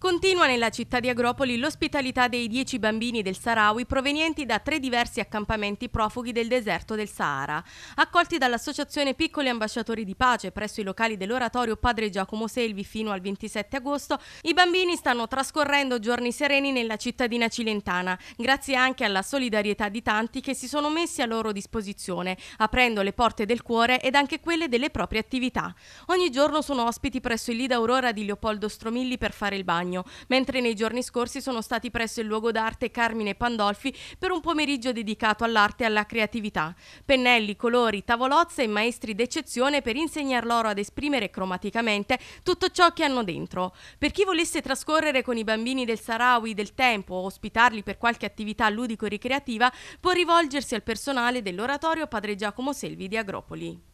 Continua nella città di Agropoli l'ospitalità dei dieci bambini del Sarawi provenienti da tre diversi accampamenti profughi del deserto del Sahara, accolti dall'Associazione Piccoli Ambasciatori di Pace presso i locali dell'oratorio Padre Giacomo Selvi fino al 27 agosto. I bambini stanno trascorrendo giorni sereni nella cittadina cilentana, grazie anche alla solidarietà di tanti che si sono messi a loro disposizione, aprendo le porte del cuore ed anche quelle delle proprie attività. Ogni giorno sono ospiti presso il Lida Aurora di Leopoldo Stromilli per fare il bagno Castagno, mentre nei giorni scorsi sono stati presso il luogo d'arte Carmine Pandolfi per un pomeriggio dedicato all'arte e alla creatività. Pennelli, colori, tavolozze e maestri d'eccezione per insegnar loro ad esprimere cromaticamente tutto ciò che hanno dentro. Per chi volesse trascorrere con i bambini del Sarawi del tempo o ospitarli per qualche attività ludico-ricreativa, può rivolgersi al personale dell'oratorio Padre Giacomo Selvi di Agropoli.